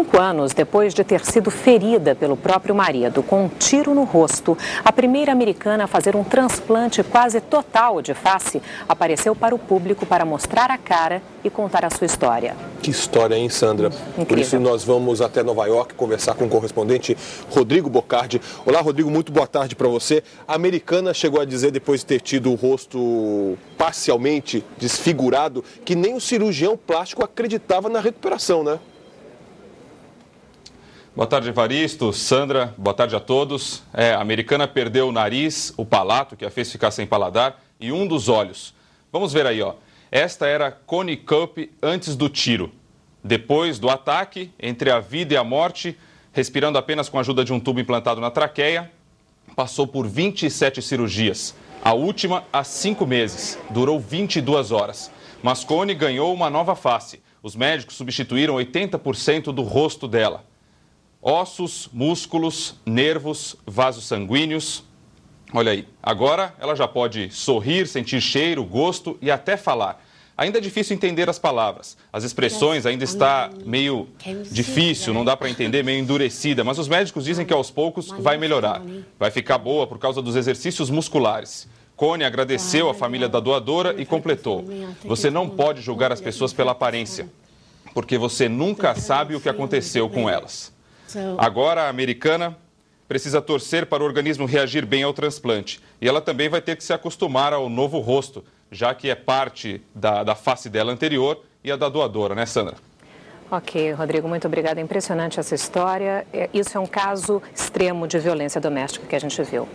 Cinco anos depois de ter sido ferida pelo próprio marido com um tiro no rosto, a primeira americana a fazer um transplante quase total de face apareceu para o público para mostrar a cara e contar a sua história. Que história, hein, Sandra? Incrível. Por isso nós vamos até Nova York conversar com o correspondente Rodrigo Bocardi. Olá, Rodrigo, muito boa tarde para você. A americana chegou a dizer, depois de ter tido o rosto parcialmente desfigurado, que nem o cirurgião plástico acreditava na recuperação, né? Boa tarde, Evaristo, Sandra, boa tarde a todos. É, a americana perdeu o nariz, o palato, que a fez ficar sem paladar, e um dos olhos. Vamos ver aí, ó. Esta era Connie Cup antes do tiro. Depois do ataque, entre a vida e a morte, respirando apenas com a ajuda de um tubo implantado na traqueia, passou por 27 cirurgias. A última há cinco meses, durou 22 horas. Mas Connie ganhou uma nova face. Os médicos substituíram 80% do rosto dela ossos, músculos, nervos, vasos sanguíneos. Olha aí, agora ela já pode sorrir, sentir cheiro, gosto e até falar. Ainda é difícil entender as palavras. As expressões ainda está meio difícil, não dá para entender, meio endurecida, mas os médicos dizem que aos poucos vai melhorar. Vai ficar boa por causa dos exercícios musculares. Cone agradeceu a família da doadora e completou: Você não pode julgar as pessoas pela aparência, porque você nunca sabe o que aconteceu com elas. Então, Agora, a americana precisa torcer para o organismo reagir bem ao transplante. E ela também vai ter que se acostumar ao novo rosto, já que é parte da, da face dela anterior e a da doadora, né, Sandra? Ok, Rodrigo, muito obrigada. Impressionante essa história. É, isso é um caso extremo de violência doméstica que a gente viu.